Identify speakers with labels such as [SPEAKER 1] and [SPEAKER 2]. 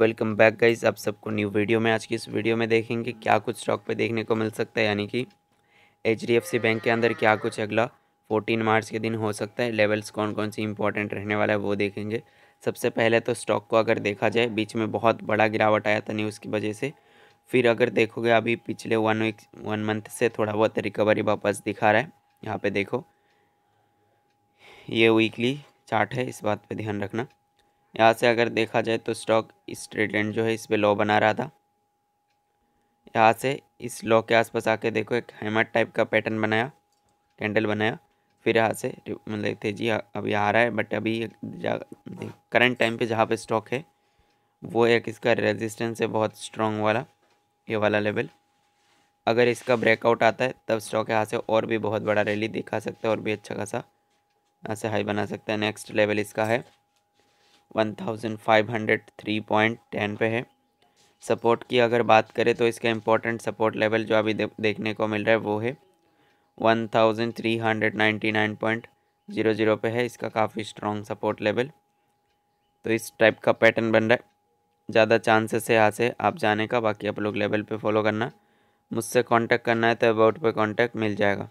[SPEAKER 1] welcome back guys आप सबको new video में आज की इस वीडियो में देखेंगे क्या कुछ स्टॉक पे देखने को मिल सकता है यानी कि एच बैंक के अंदर क्या कुछ अगला 14 मार्च के दिन हो सकता है लेवल्स कौन कौन सी इंपॉर्टेंट रहने वाला है वो देखेंगे सबसे पहले तो स्टॉक को अगर देखा जाए बीच में बहुत बड़ा गिरावट आया था न्यूज़ की वजह से फिर अगर देखोगे अभी पिछले वन वीक वन मंथ से थोड़ा बहुत रिकवरी वापस दिखा रहा है यहाँ पे देखो ये वीकली चार्ट है इस बात पे ध्यान रखना यहाँ से अगर देखा जाए तो स्टॉक इस ट्रेडेंट जो है इस पर लॉ बना रहा था यहाँ से इस लॉ के आसपास आके देखो एक हेमट टाइप का पैटर्न बनाया कैंडल बनाया फिर यहाँ से मतलब तेजी अभी आ रहा है बट अभी करंट टाइम पे जहाँ पे स्टॉक है वो एक इसका रेजिस्टेंस है बहुत स्ट्रॉन्ग वाला ये वाला लेवल अगर इसका ब्रेकआउट आता है तब स्टॉक यहाँ से और भी बहुत बड़ा रैली दिखा सकता है और भी अच्छा खासा यहाँ से हाई बना सकता है नेक्स्ट लेवल इसका है 1503.10 पे है सपोर्ट की अगर बात करें तो इसका इम्पोर्टेंट सपोर्ट लेवल जो अभी दे, देखने को मिल रहा है वो है 1399.00 पे है इसका काफ़ी स्ट्रॉन्ग सपोर्ट लेवल तो इस टाइप का पैटर्न बन रहा है ज़्यादा चांसेस है यहाँ से आप जाने का बाकी आप लोग लेवल पे फॉलो करना मुझसे कांटेक्ट करना है तो अबाउट पे कांटेक्ट मिल जाएगा